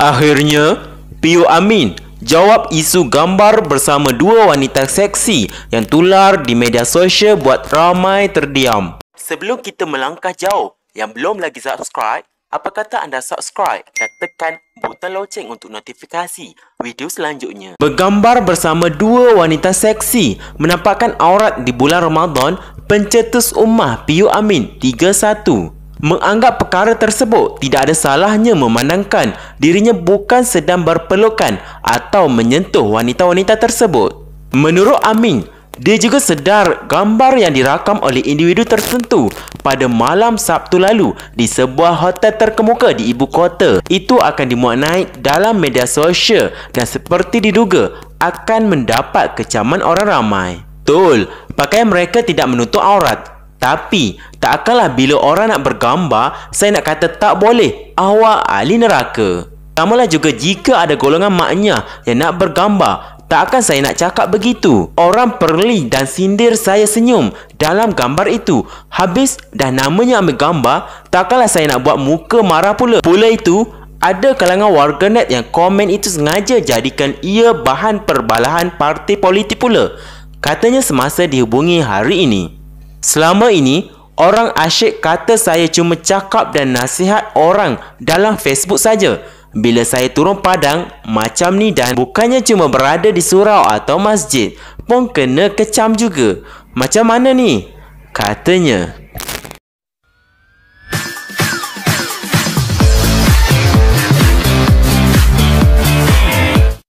Akhirnya, Piyu Amin jawab isu gambar bersama dua wanita seksi yang tular di media sosial buat ramai terdiam. Sebelum kita melangkah jauh, yang belum lagi subscribe, apa kata anda subscribe dan tekan butang loceng untuk notifikasi video selanjutnya. Bergambar bersama dua wanita seksi menampakkan aurat di bulan Ramadan, pencetus ummah Piyu Amin 31 menganggap perkara tersebut tidak ada salahnya memandangkan dirinya bukan sedang berpelukan atau menyentuh wanita-wanita tersebut. Menurut Amin, dia juga sedar gambar yang dirakam oleh individu tertentu pada malam Sabtu lalu di sebuah hotel terkemuka di ibu kota itu akan dimuat naik dalam media sosial dan seperti diduga akan mendapat kecaman orang ramai. Betul, pakaian mereka tidak menutup aurat tapi, tak akanlah bila orang nak bergambar, saya nak kata tak boleh, awak ahli neraka. Samalah juga jika ada golongan maknya yang nak bergambar, tak akan saya nak cakap begitu. Orang perli dan sindir saya senyum dalam gambar itu. Habis dah namanya ambil gambar, takkanlah saya nak buat muka marah pula. Pula itu, ada kalangan warganet yang komen itu sengaja jadikan ia bahan perbalahan parti politik pula. Katanya semasa dihubungi hari ini. Selama ini, orang asyik kata saya cuma cakap dan nasihat orang dalam Facebook saja. Bila saya turun padang, macam ni dan bukannya cuma berada di surau atau masjid, pun kena kecam juga. Macam mana ni? Katanya.